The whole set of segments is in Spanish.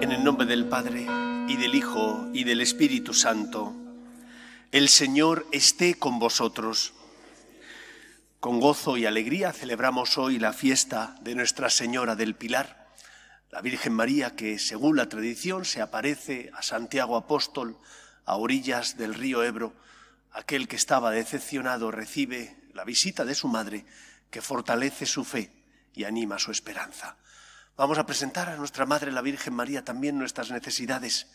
En el nombre del Padre, y del Hijo, y del Espíritu Santo, el Señor esté con vosotros. Con gozo y alegría celebramos hoy la fiesta de Nuestra Señora del Pilar la Virgen María que, según la tradición, se aparece a Santiago Apóstol a orillas del río Ebro, aquel que estaba decepcionado recibe la visita de su madre que fortalece su fe y anima su esperanza. Vamos a presentar a nuestra Madre la Virgen María también nuestras necesidades.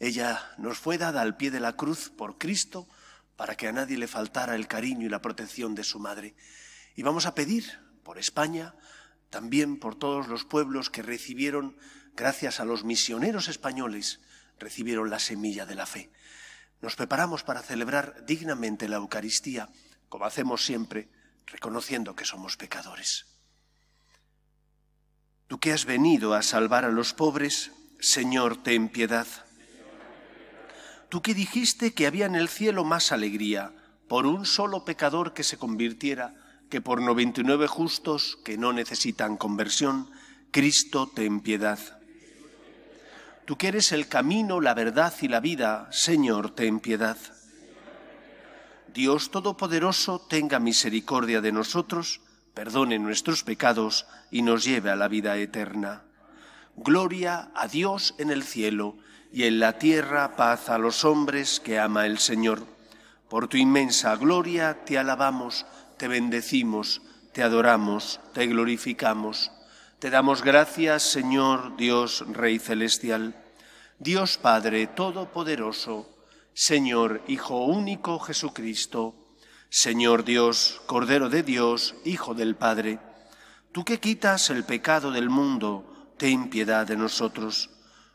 Ella nos fue dada al pie de la cruz por Cristo para que a nadie le faltara el cariño y la protección de su Madre. Y vamos a pedir por España, también por todos los pueblos que recibieron, gracias a los misioneros españoles, recibieron la semilla de la fe. Nos preparamos para celebrar dignamente la Eucaristía, como hacemos siempre, reconociendo que somos pecadores. Tú que has venido a salvar a los pobres, Señor, ten piedad. Tú que dijiste que había en el cielo más alegría por un solo pecador que se convirtiera, que por 99 justos que no necesitan conversión, Cristo, ten piedad. Tú que eres el camino, la verdad y la vida, Señor, ten piedad. Dios Todopoderoso, tenga misericordia de nosotros, perdone nuestros pecados y nos lleve a la vida eterna. Gloria a Dios en el cielo y en la tierra paz a los hombres que ama el Señor. Por tu inmensa gloria te alabamos, te bendecimos, te adoramos, te glorificamos. Te damos gracias, Señor Dios Rey Celestial, Dios Padre Todopoderoso, Señor Hijo Único Jesucristo, Señor Dios, Cordero de Dios, Hijo del Padre, tú que quitas el pecado del mundo, ten piedad de nosotros.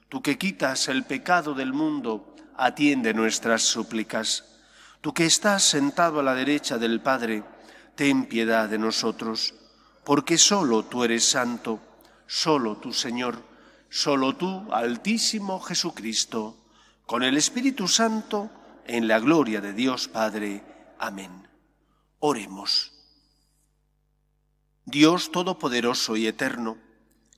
Tú que quitas el pecado del mundo, atiende nuestras súplicas. Tú que estás sentado a la derecha del Padre, ten piedad de nosotros, porque solo tú eres santo, solo tú Señor, solo tú Altísimo Jesucristo, con el Espíritu Santo, en la gloria de Dios Padre. Amén. Oremos. Dios Todopoderoso y Eterno,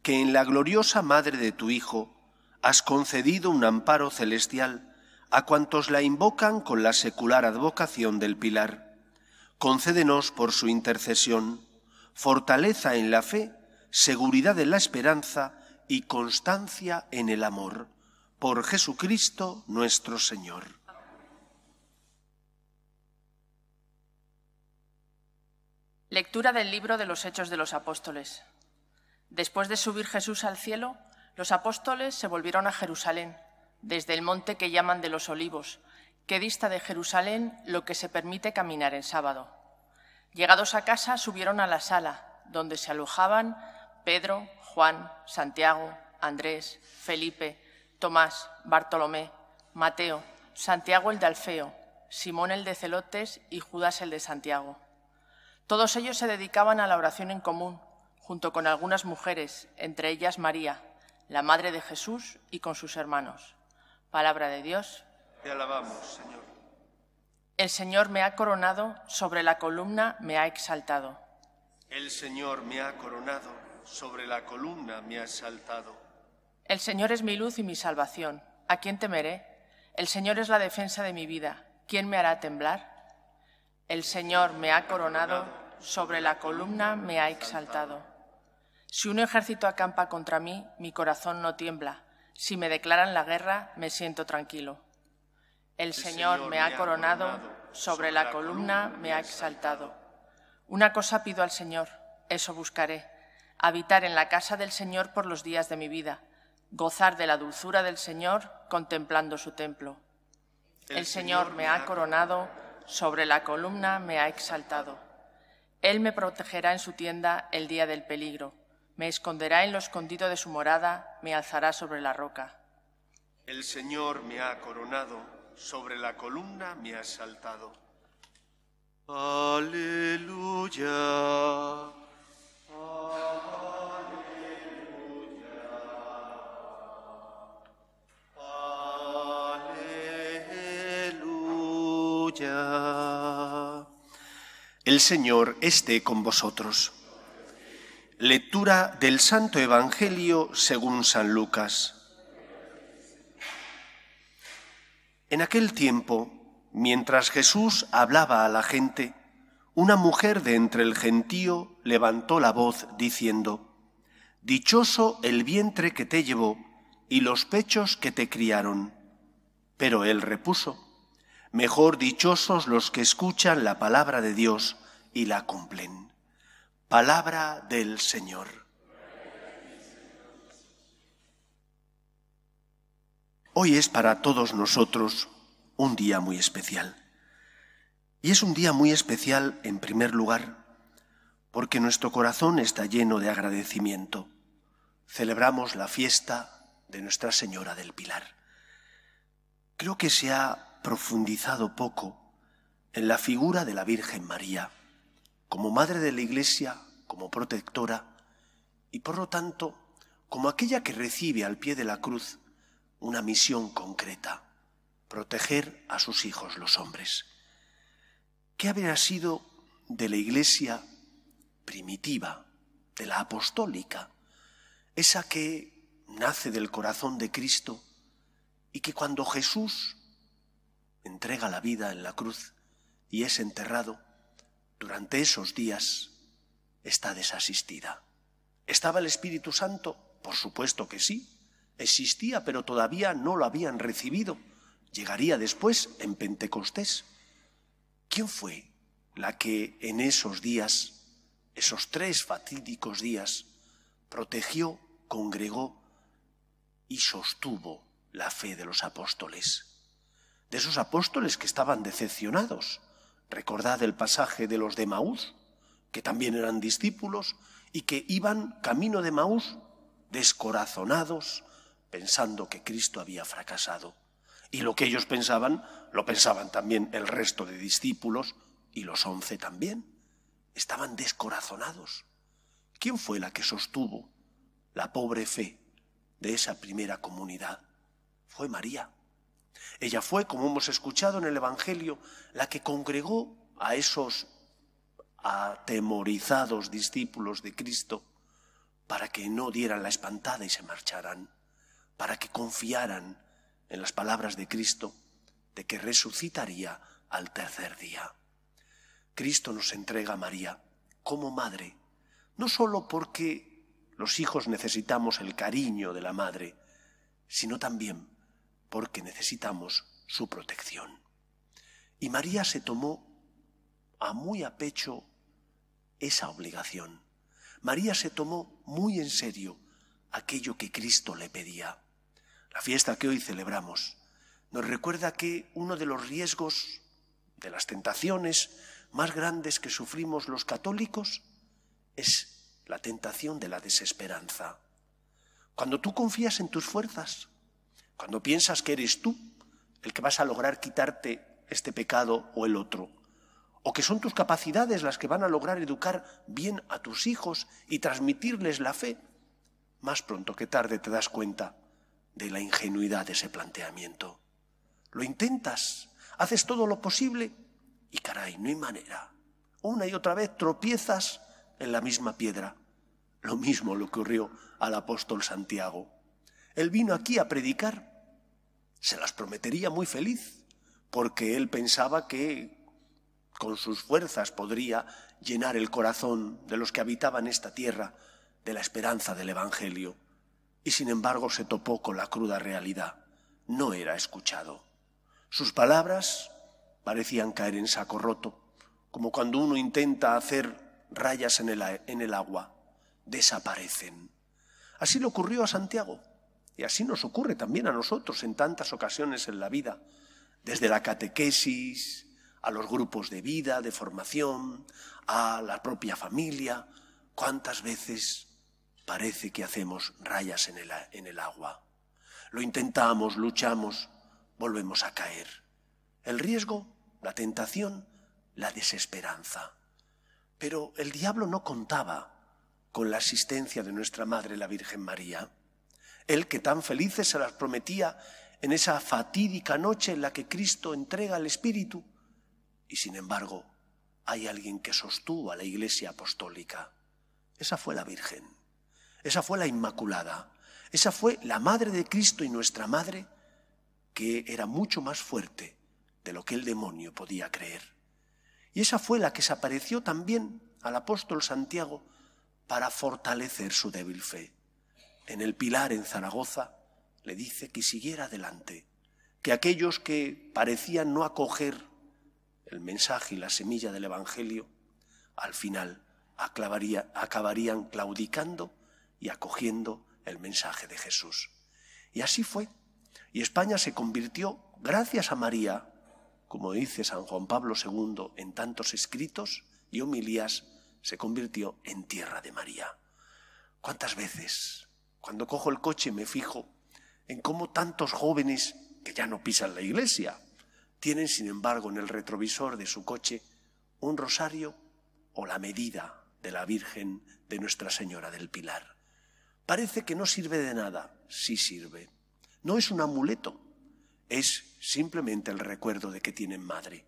que en la gloriosa Madre de tu Hijo has concedido un amparo celestial a cuantos la invocan con la secular advocación del Pilar Concédenos por su intercesión fortaleza en la fe, seguridad en la esperanza y constancia en el amor. Por Jesucristo nuestro Señor. Lectura del libro de los Hechos de los Apóstoles. Después de subir Jesús al cielo, los apóstoles se volvieron a Jerusalén, desde el monte que llaman de los olivos, que dista de Jerusalén lo que se permite caminar en sábado. Llegados a casa, subieron a la sala, donde se alojaban Pedro, Juan, Santiago, Andrés, Felipe, Tomás, Bartolomé, Mateo, Santiago el de Alfeo, Simón el de Celotes y Judas el de Santiago. Todos ellos se dedicaban a la oración en común, junto con algunas mujeres, entre ellas María, la madre de Jesús, y con sus hermanos. Palabra de Dios. Te alabamos, Señor. El Señor me ha coronado, sobre la columna me ha exaltado. El Señor me ha coronado, sobre la columna me ha exaltado. El Señor es mi luz y mi salvación. ¿A quién temeré? El Señor es la defensa de mi vida. ¿Quién me hará temblar? El Señor me ha coronado, sobre la columna me ha exaltado. Si un ejército acampa contra mí, mi corazón no tiembla. Si me declaran la guerra, me siento tranquilo. El Señor me ha coronado, sobre la columna me ha exaltado. Una cosa pido al Señor, eso buscaré, habitar en la casa del Señor por los días de mi vida, gozar de la dulzura del Señor contemplando su templo. El Señor me ha coronado, sobre la columna me ha exaltado. Él me protegerá en su tienda el día del peligro, me esconderá en lo escondido de su morada, me alzará sobre la roca. El Señor me ha coronado sobre la columna me ha saltado. Aleluya. Aleluya. Aleluya. El Señor esté con vosotros. Lectura del Santo Evangelio según San Lucas. En aquel tiempo, mientras Jesús hablaba a la gente, una mujer de entre el gentío levantó la voz diciendo, Dichoso el vientre que te llevó y los pechos que te criaron. Pero él repuso, Mejor dichosos los que escuchan la palabra de Dios y la cumplen. Palabra del Señor. Hoy es para todos nosotros un día muy especial. Y es un día muy especial en primer lugar porque nuestro corazón está lleno de agradecimiento. Celebramos la fiesta de Nuestra Señora del Pilar. Creo que se ha profundizado poco en la figura de la Virgen María, como Madre de la Iglesia, como protectora, y por lo tanto, como aquella que recibe al pie de la cruz una misión concreta, proteger a sus hijos los hombres. ¿Qué habría sido de la iglesia primitiva, de la apostólica, esa que nace del corazón de Cristo y que cuando Jesús entrega la vida en la cruz y es enterrado, durante esos días está desasistida? ¿Estaba el Espíritu Santo? Por supuesto que sí, Existía, pero todavía no lo habían recibido. Llegaría después en Pentecostés. ¿Quién fue la que en esos días, esos tres fatídicos días, protegió, congregó y sostuvo la fe de los apóstoles? De esos apóstoles que estaban decepcionados. Recordad el pasaje de los de Maús, que también eran discípulos y que iban camino de Maús descorazonados, pensando que Cristo había fracasado. Y lo que ellos pensaban, lo pensaban también el resto de discípulos y los once también. Estaban descorazonados. ¿Quién fue la que sostuvo la pobre fe de esa primera comunidad? Fue María. Ella fue, como hemos escuchado en el Evangelio, la que congregó a esos atemorizados discípulos de Cristo para que no dieran la espantada y se marcharan para que confiaran en las palabras de Cristo de que resucitaría al tercer día. Cristo nos entrega a María como madre, no sólo porque los hijos necesitamos el cariño de la madre, sino también porque necesitamos su protección. Y María se tomó a muy a pecho esa obligación. María se tomó muy en serio aquello que Cristo le pedía. La fiesta que hoy celebramos nos recuerda que uno de los riesgos, de las tentaciones más grandes que sufrimos los católicos, es la tentación de la desesperanza. Cuando tú confías en tus fuerzas, cuando piensas que eres tú el que vas a lograr quitarte este pecado o el otro, o que son tus capacidades las que van a lograr educar bien a tus hijos y transmitirles la fe, más pronto que tarde te das cuenta de la ingenuidad de ese planteamiento. Lo intentas, haces todo lo posible y caray, no hay manera. Una y otra vez tropiezas en la misma piedra. Lo mismo le ocurrió al apóstol Santiago. Él vino aquí a predicar. Se las prometería muy feliz, porque él pensaba que con sus fuerzas podría llenar el corazón de los que habitaban esta tierra de la esperanza del Evangelio y sin embargo se topó con la cruda realidad. No era escuchado. Sus palabras parecían caer en saco roto, como cuando uno intenta hacer rayas en el, en el agua. Desaparecen. Así le ocurrió a Santiago y así nos ocurre también a nosotros en tantas ocasiones en la vida, desde la catequesis, a los grupos de vida, de formación, a la propia familia, cuántas veces parece que hacemos rayas en el, agua. Lo intentamos, luchamos, volvemos a caer. El riesgo, la tentación, la desesperanza. Pero el diablo no contaba con la asistencia de nuestra Madre la Virgen María, el que tan felices se las prometía en esa fatídica noche en la que Cristo entrega el Espíritu, y sin embargo hay alguien que sostuvo a la Iglesia Apostólica. Esa fue la Virgen. Esa fue la Inmaculada. Esa fue la madre de Cristo y nuestra madre, que era mucho más fuerte de lo que el demonio podía creer. Y esa fue la que se apareció también al apóstol Santiago para fortalecer su débil fe. En el Pilar, en Zaragoza, le dice que siguiera adelante, que aquellos que parecían no acoger el mensaje y la semilla del Evangelio, al final acabarían claudicando y acogiendo el mensaje de Jesús. Y así fue. Y España se convirtió, gracias a María, como dice San Juan Pablo II en tantos escritos y homilías, se convirtió en tierra de María. ¿Cuántas veces, cuando cojo el coche, me fijo en cómo tantos jóvenes que ya no pisan la iglesia tienen, sin embargo, en el retrovisor de su coche un rosario o la medida de la Virgen de Nuestra Señora del Pilar? Parece que no sirve de nada. Sí sirve. No es un amuleto, es simplemente el recuerdo de que tienen madre,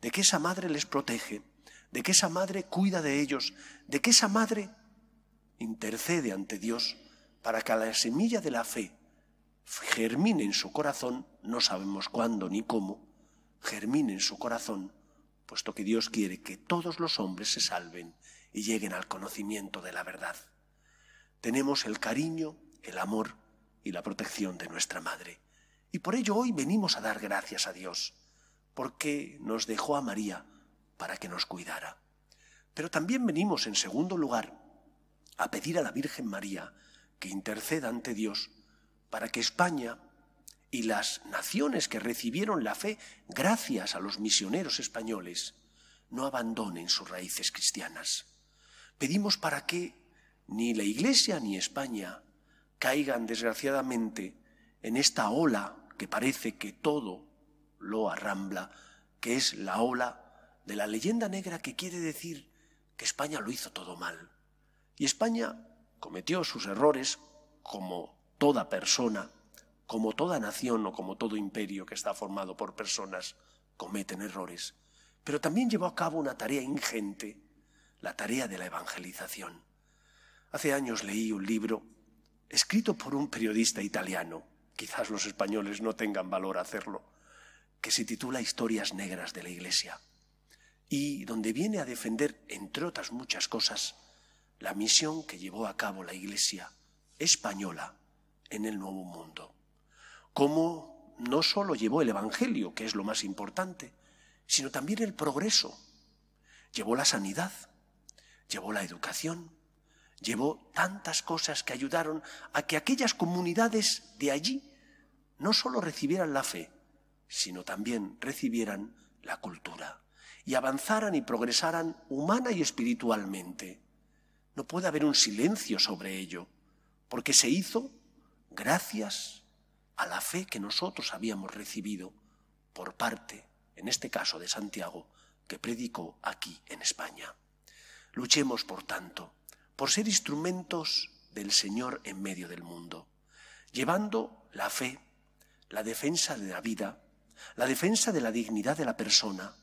de que esa madre les protege, de que esa madre cuida de ellos, de que esa madre intercede ante Dios para que la semilla de la fe germine en su corazón, no sabemos cuándo ni cómo, germine en su corazón, puesto que Dios quiere que todos los hombres se salven y lleguen al conocimiento de la verdad tenemos el cariño, el amor y la protección de nuestra Madre. Y por ello hoy venimos a dar gracias a Dios, porque nos dejó a María para que nos cuidara. Pero también venimos, en segundo lugar, a pedir a la Virgen María que interceda ante Dios para que España y las naciones que recibieron la fe gracias a los misioneros españoles no abandonen sus raíces cristianas. Pedimos para que ni la Iglesia ni España caigan desgraciadamente en esta ola que parece que todo lo arrambla, que es la ola de la leyenda negra que quiere decir que España lo hizo todo mal. Y España cometió sus errores como toda persona, como toda nación o como todo imperio que está formado por personas, cometen errores. Pero también llevó a cabo una tarea ingente, la tarea de la evangelización. Hace años leí un libro escrito por un periodista italiano, quizás los españoles no tengan valor hacerlo, que se titula Historias Negras de la Iglesia, y donde viene a defender, entre otras muchas cosas, la misión que llevó a cabo la Iglesia española en el Nuevo Mundo. Cómo no solo llevó el Evangelio, que es lo más importante, sino también el progreso. Llevó la sanidad, llevó la educación, llevó tantas cosas que ayudaron a que aquellas comunidades de allí no solo recibieran la fe, sino también recibieran la cultura y avanzaran y progresaran humana y espiritualmente. No puede haber un silencio sobre ello, porque se hizo gracias a la fe que nosotros habíamos recibido por parte, en este caso, de Santiago, que predicó aquí en España. Luchemos, por tanto, por ser instrumentos del Señor en medio del mundo, llevando la fe, la defensa de la vida, la defensa de la dignidad de la persona,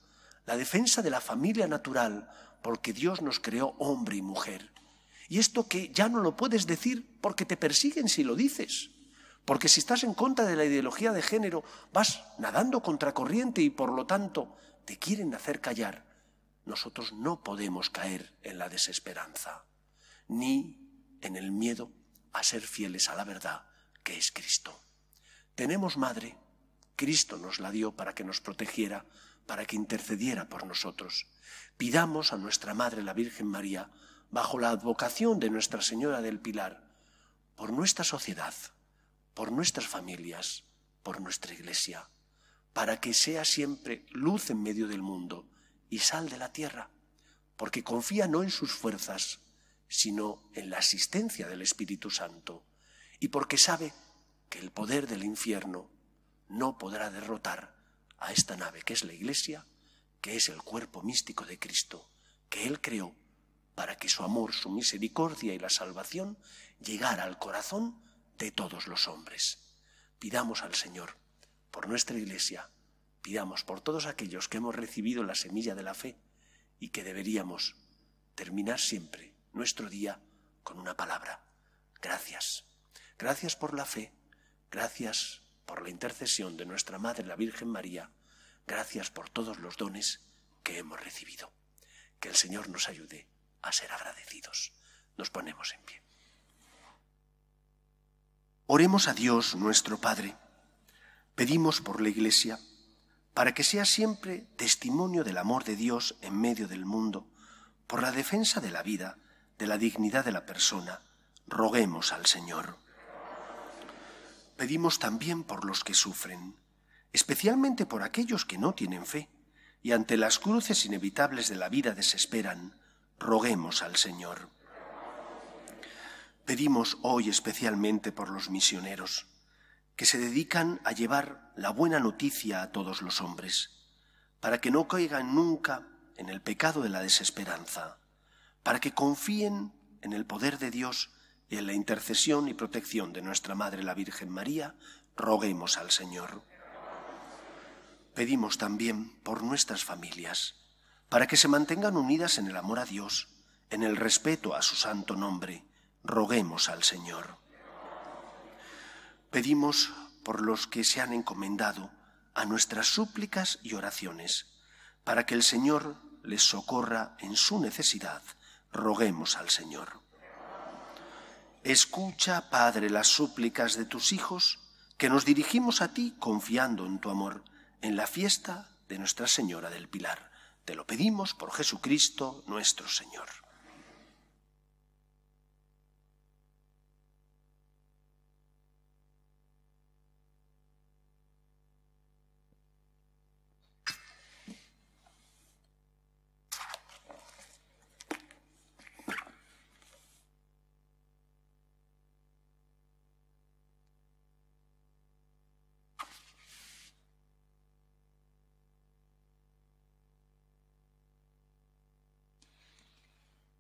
la defensa de la familia natural, porque Dios nos creó hombre y mujer. Y esto que ya no lo puedes decir porque te persiguen si lo dices. Porque si estás en contra de la ideología de género, vas nadando contracorriente y por lo tanto te quieren hacer callar. Nosotros no podemos caer en la desesperanza ni en el miedo a ser fieles a la verdad que es Cristo. Tenemos madre, Cristo nos la dio para que nos protegiera, para que intercediera por nosotros. Pidamos a nuestra Madre la Virgen María, bajo la advocación de Nuestra Señora del Pilar, por nuestra sociedad, por nuestras familias, por nuestra Iglesia, para que sea siempre luz en medio del mundo y sal de la tierra, porque confía no en sus fuerzas, sino en la asistencia del Espíritu Santo, y porque sabe que el poder del infierno no podrá derrotar a esta nave que es la Iglesia, que es el cuerpo místico de Cristo, que Él creó para que su amor, su misericordia y la salvación llegara al corazón de todos los hombres. Pidamos al Señor por nuestra Iglesia, pidamos por todos aquellos que hemos recibido la semilla de la fe y que deberíamos terminar siempre nuestro día con una palabra. Gracias. Gracias por la fe. Gracias por la intercesión de nuestra Madre la Virgen María. Gracias por todos los dones que hemos recibido. Que el Señor nos ayude a ser agradecidos. Nos ponemos en pie. Oremos a Dios nuestro Padre. Pedimos por la Iglesia para que sea siempre testimonio del amor de Dios en medio del mundo, por la defensa de la vida, de la dignidad de la persona, roguemos al Señor. Pedimos también por los que sufren, especialmente por aquellos que no tienen fe y ante las cruces inevitables de la vida desesperan, roguemos al Señor. Pedimos hoy especialmente por los misioneros, que se dedican a llevar la buena noticia a todos los hombres, para que no caigan nunca en el pecado de la desesperanza para que confíen en el poder de Dios y en la intercesión y protección de nuestra Madre la Virgen María, roguemos al Señor. Pedimos también por nuestras familias, para que se mantengan unidas en el amor a Dios, en el respeto a su santo nombre, roguemos al Señor. Pedimos por los que se han encomendado a nuestras súplicas y oraciones, para que el Señor les socorra en su necesidad roguemos al Señor. Escucha, Padre, las súplicas de tus hijos, que nos dirigimos a ti confiando en tu amor, en la fiesta de Nuestra Señora del Pilar. Te lo pedimos por Jesucristo nuestro Señor.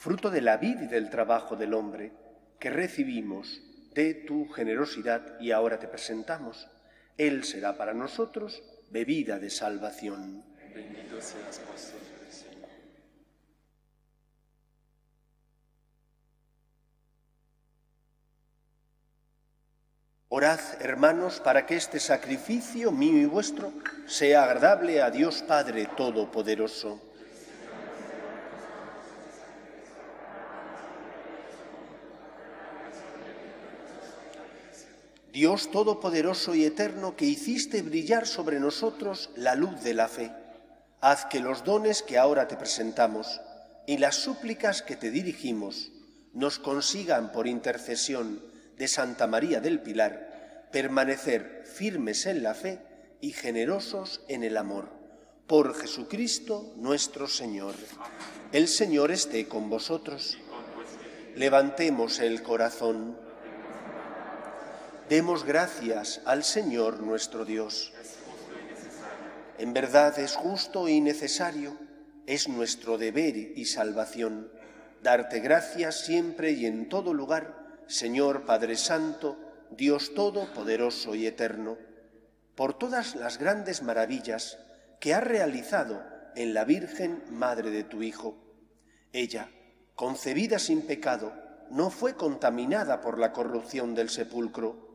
fruto de la vida y del trabajo del hombre, que recibimos de tu generosidad y ahora te presentamos. Él será para nosotros bebida de salvación. Bendito seas vosotros, Señor. Orad, hermanos, para que este sacrificio mío y vuestro sea agradable a Dios Padre Todopoderoso. Dios Todopoderoso y Eterno, que hiciste brillar sobre nosotros la luz de la fe, haz que los dones que ahora te presentamos y las súplicas que te dirigimos nos consigan por intercesión de Santa María del Pilar permanecer firmes en la fe y generosos en el amor. Por Jesucristo nuestro Señor. El Señor esté con vosotros. Levantemos el corazón. Demos gracias al Señor nuestro Dios. En verdad es justo y necesario, es nuestro deber y salvación, darte gracias siempre y en todo lugar, Señor Padre Santo, Dios Todopoderoso y Eterno, por todas las grandes maravillas que has realizado en la Virgen Madre de tu Hijo. Ella, concebida sin pecado, no fue contaminada por la corrupción del sepulcro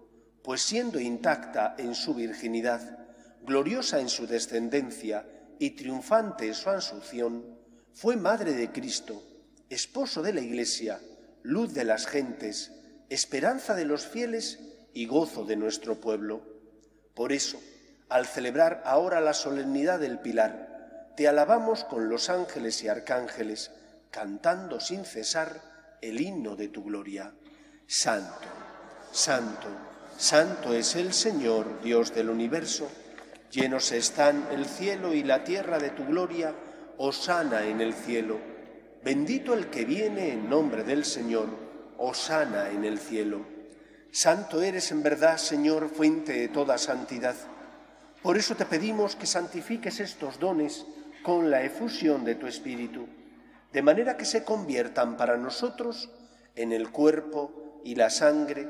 pues siendo intacta en su virginidad, gloriosa en su descendencia y triunfante en su asunción, fue madre de Cristo, esposo de la Iglesia, luz de las gentes, esperanza de los fieles y gozo de nuestro pueblo. Por eso, al celebrar ahora la solemnidad del pilar, te alabamos con los ángeles y arcángeles, cantando sin cesar el himno de tu gloria. Santo, santo, Santo es el Señor, Dios del universo. Llenos están el cielo y la tierra de tu gloria. Osana en el cielo. Bendito el que viene en nombre del Señor. Osana en el cielo. Santo eres en verdad, Señor, fuente de toda santidad. Por eso te pedimos que santifiques estos dones con la efusión de tu Espíritu, de manera que se conviertan para nosotros en el cuerpo y la sangre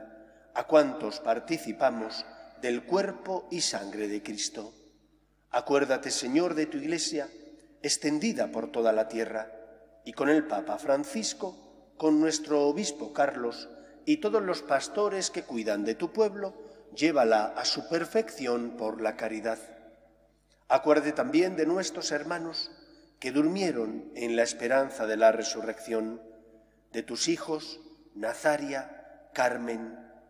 a cuantos participamos del cuerpo y sangre de Cristo. Acuérdate, Señor, de tu Iglesia, extendida por toda la tierra, y con el Papa Francisco, con nuestro Obispo Carlos y todos los pastores que cuidan de tu pueblo, llévala a su perfección por la caridad. Acuérdate también de nuestros hermanos que durmieron en la esperanza de la resurrección, de tus hijos, Nazaria, Carmen,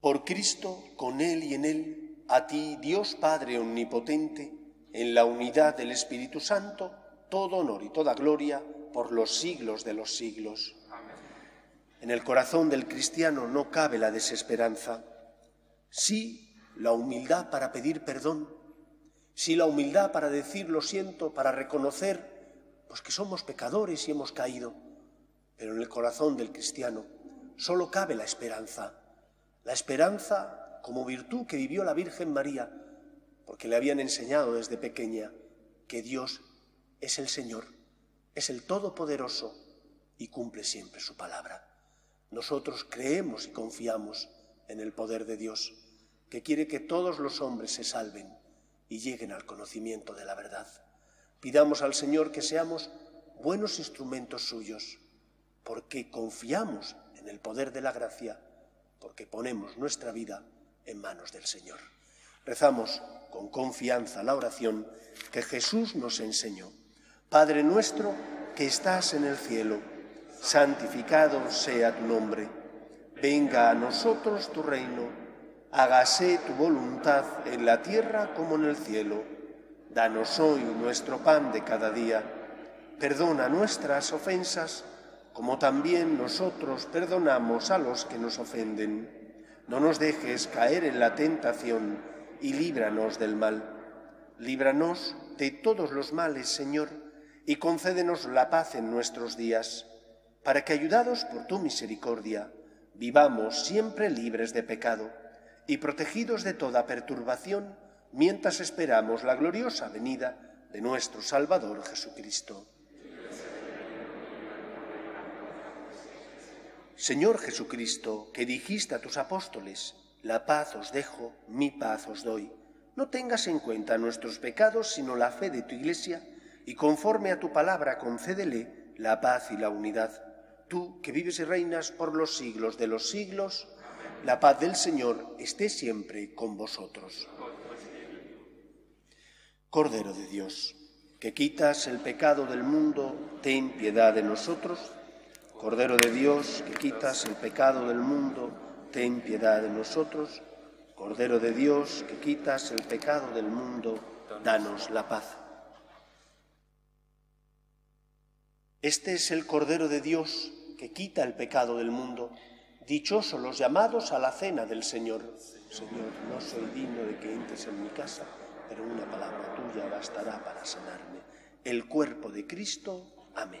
Por Cristo, con Él y en Él, a ti, Dios Padre Omnipotente, en la unidad del Espíritu Santo, todo honor y toda gloria por los siglos de los siglos. En el corazón del cristiano no cabe la desesperanza, sí la humildad para pedir perdón, sí la humildad para decir lo siento, para reconocer pues que somos pecadores y hemos caído. Pero en el corazón del cristiano solo cabe la esperanza la esperanza como virtud que vivió la Virgen María, porque le habían enseñado desde pequeña que Dios es el Señor, es el Todopoderoso y cumple siempre su palabra. Nosotros creemos y confiamos en el poder de Dios, que quiere que todos los hombres se salven y lleguen al conocimiento de la verdad. Pidamos al Señor que seamos buenos instrumentos suyos, porque confiamos en el poder de la gracia porque ponemos nuestra vida en manos del Señor. Rezamos con confianza la oración que Jesús nos enseñó. Padre nuestro que estás en el cielo, santificado sea tu nombre, venga a nosotros tu reino, hágase tu voluntad en la tierra como en el cielo. Danos hoy nuestro pan de cada día, perdona nuestras ofensas, como también nosotros perdonamos a los que nos ofenden. No nos dejes caer en la tentación y líbranos del mal. Líbranos de todos los males, Señor, y concédenos la paz en nuestros días, para que, ayudados por tu misericordia, vivamos siempre libres de pecado y protegidos de toda perturbación, mientras esperamos la gloriosa venida de nuestro Salvador Jesucristo. Señor Jesucristo, que dijiste a tus apóstoles, la paz os dejo, mi paz os doy. No tengas en cuenta nuestros pecados, sino la fe de tu Iglesia, y conforme a tu palabra concédele la paz y la unidad. Tú, que vives y reinas por los siglos de los siglos, la paz del Señor esté siempre con vosotros. Cordero de Dios, que quitas el pecado del mundo, ten piedad de nosotros Cordero de Dios, que quitas el pecado del mundo, ten piedad de nosotros. Cordero de Dios, que quitas el pecado del mundo, danos la paz. Este es el Cordero de Dios, que quita el pecado del mundo. Dichosos los llamados a la cena del Señor. Señor, no soy digno de que entres en mi casa, pero una palabra tuya bastará para sanarme. El cuerpo de Cristo. Amén.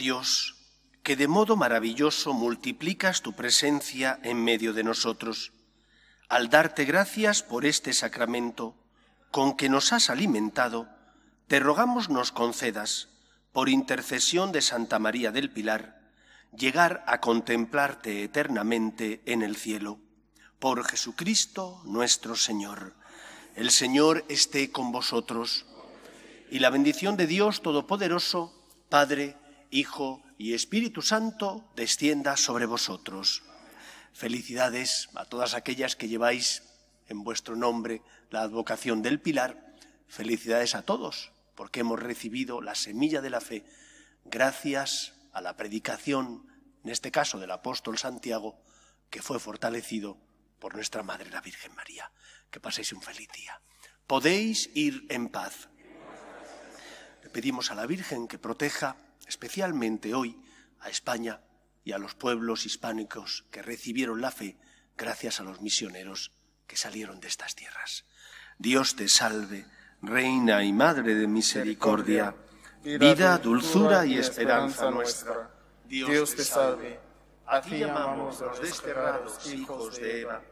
Dios, que de modo maravilloso multiplicas tu presencia en medio de nosotros, al darte gracias por este sacramento con que nos has alimentado, te rogamos nos concedas, por intercesión de Santa María del Pilar, llegar a contemplarte eternamente en el cielo. Por Jesucristo nuestro Señor. El Señor esté con vosotros. Y la bendición de Dios Todopoderoso, Padre, Hijo y Espíritu Santo descienda sobre vosotros. Felicidades a todas aquellas que lleváis en vuestro nombre la advocación del pilar. Felicidades a todos, porque hemos recibido la semilla de la fe gracias a la predicación, en este caso del apóstol Santiago, que fue fortalecido por nuestra Madre la Virgen María. Que paséis un feliz día. Podéis ir en paz. Le pedimos a la Virgen que proteja especialmente hoy, a España y a los pueblos hispánicos que recibieron la fe gracias a los misioneros que salieron de estas tierras. Dios te salve, Reina y Madre de Misericordia, vida, dulzura y esperanza nuestra. Dios te salve, a ti amamos los desterrados hijos de Eva,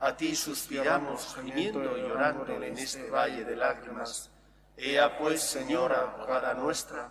a ti suspiramos gimiendo y llorando en este valle de lágrimas. Ea pues, Señora, abogada nuestra,